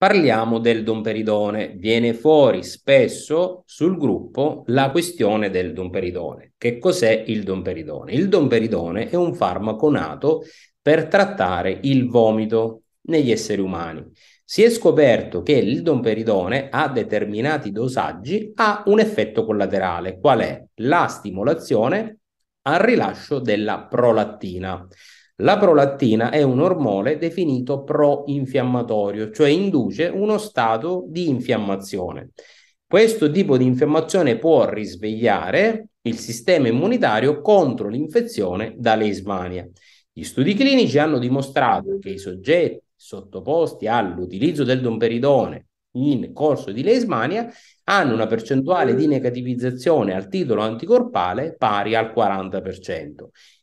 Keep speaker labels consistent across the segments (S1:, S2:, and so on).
S1: parliamo del domperidone. Viene fuori spesso sul gruppo la questione del domperidone. Che cos'è il domperidone? Il domperidone è un farmaco nato per trattare il vomito negli esseri umani. Si è scoperto che il domperidone a determinati dosaggi ha un effetto collaterale, qual è la stimolazione al rilascio della prolattina. La prolattina è un ormone definito pro-infiammatorio, cioè induce uno stato di infiammazione. Questo tipo di infiammazione può risvegliare il sistema immunitario contro l'infezione da leishmania. Gli studi clinici hanno dimostrato che i soggetti sottoposti all'utilizzo del domperidone in corso di leismania hanno una percentuale di negativizzazione al titolo anticorpale pari al 40%.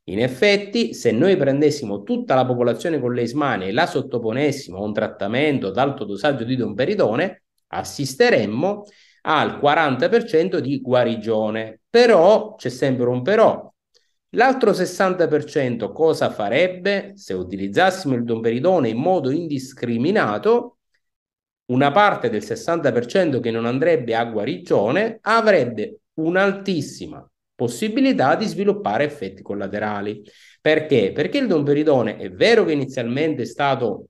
S1: In effetti, se noi prendessimo tutta la popolazione con leismania e la sottoponessimo a un trattamento ad alto dosaggio di domperidone, assisteremmo al 40% di guarigione. Però c'è sempre un però. L'altro 60% cosa farebbe se utilizzassimo il domperidone in modo indiscriminato? una parte del 60% che non andrebbe a guarigione avrebbe un'altissima possibilità di sviluppare effetti collaterali. Perché? Perché il domperidone è vero che inizialmente è stato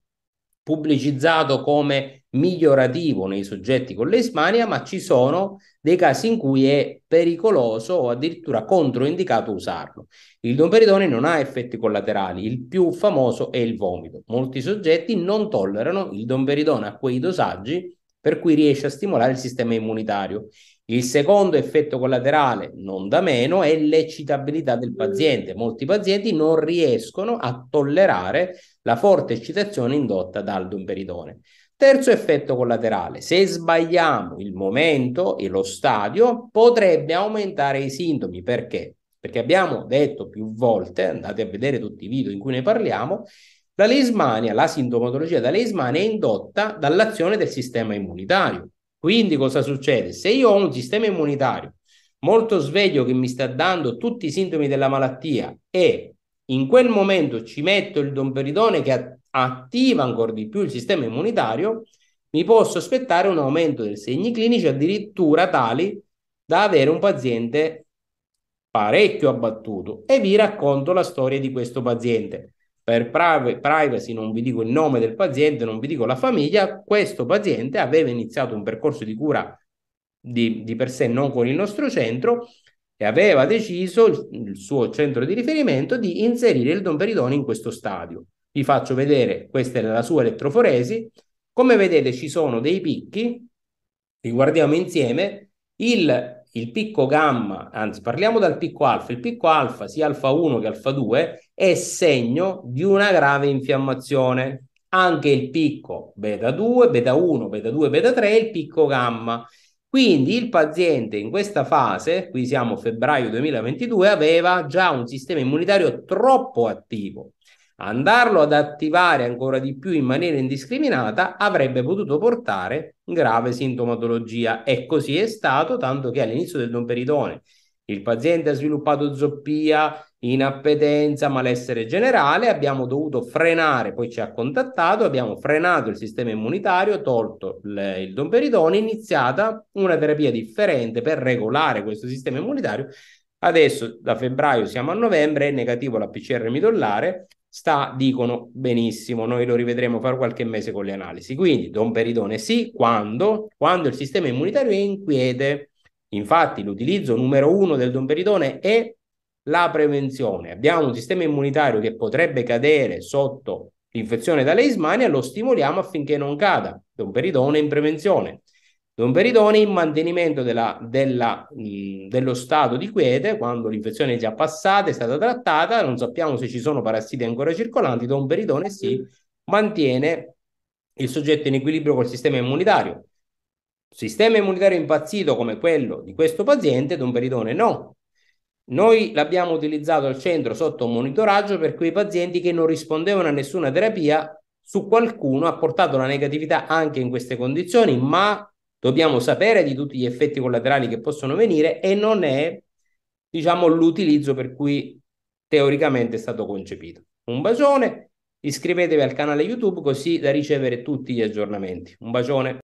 S1: pubblicizzato come migliorativo nei soggetti con l'esmania, ma ci sono dei casi in cui è pericoloso o addirittura controindicato usarlo. Il domperidone non ha effetti collaterali, il più famoso è il vomito. Molti soggetti non tollerano il domperidone a quei dosaggi per cui riesce a stimolare il sistema immunitario. Il secondo effetto collaterale, non da meno, è l'eccitabilità del paziente. Molti pazienti non riescono a tollerare la forte eccitazione indotta dal domperidone. Terzo effetto collaterale, se sbagliamo il momento e lo stadio, potrebbe aumentare i sintomi. Perché? Perché abbiamo detto più volte, andate a vedere tutti i video in cui ne parliamo, la leismania, la sintomatologia da leismania è indotta dall'azione del sistema immunitario. Quindi cosa succede? Se io ho un sistema immunitario molto sveglio che mi sta dando tutti i sintomi della malattia e in quel momento ci metto il domperidone che attiva ancora di più il sistema immunitario, mi posso aspettare un aumento dei segni clinici addirittura tali da avere un paziente parecchio abbattuto. E vi racconto la storia di questo paziente per privacy non vi dico il nome del paziente, non vi dico la famiglia, questo paziente aveva iniziato un percorso di cura di, di per sé non con il nostro centro e aveva deciso il, il suo centro di riferimento di inserire il domperidone in questo stadio. Vi faccio vedere, questa è la sua elettroforesi, come vedete ci sono dei picchi, li guardiamo insieme, il il picco gamma, anzi parliamo dal picco alfa, il picco alfa, sia alfa 1 che alfa 2, è segno di una grave infiammazione. Anche il picco beta 2, beta 1, beta 2, beta 3 è il picco gamma. Quindi il paziente in questa fase, qui siamo a febbraio 2022, aveva già un sistema immunitario troppo attivo. Andarlo ad attivare ancora di più in maniera indiscriminata avrebbe potuto portare grave sintomatologia e così è stato, tanto che all'inizio del domperidone il paziente ha sviluppato zoppia, inappetenza, malessere generale, abbiamo dovuto frenare, poi ci ha contattato, abbiamo frenato il sistema immunitario, tolto le, il domperidone, iniziata una terapia differente per regolare questo sistema immunitario. Adesso da febbraio siamo a novembre, è negativo la PCR midollare, sta, dicono benissimo, noi lo rivedremo fra qualche mese con le analisi. Quindi Don Peridone sì, quando? Quando il sistema immunitario è in Infatti l'utilizzo numero uno del Don Peridone è la prevenzione. Abbiamo un sistema immunitario che potrebbe cadere sotto l'infezione da leishmania, lo stimoliamo affinché non cada. Don Peridone in prevenzione. Don Peridone in mantenimento della, della, mh, dello stato di quiete, quando l'infezione è già passata, è stata trattata, non sappiamo se ci sono parassiti ancora circolanti, Don Peridone si mantiene il soggetto in equilibrio col sistema immunitario. Sistema immunitario impazzito come quello di questo paziente, Don Peridone no. Noi l'abbiamo utilizzato al centro sotto monitoraggio per quei pazienti che non rispondevano a nessuna terapia, su qualcuno ha portato la negatività anche in queste condizioni, ma dobbiamo sapere di tutti gli effetti collaterali che possono venire e non è, diciamo, l'utilizzo per cui teoricamente è stato concepito. Un bacione, iscrivetevi al canale YouTube così da ricevere tutti gli aggiornamenti. Un bacione.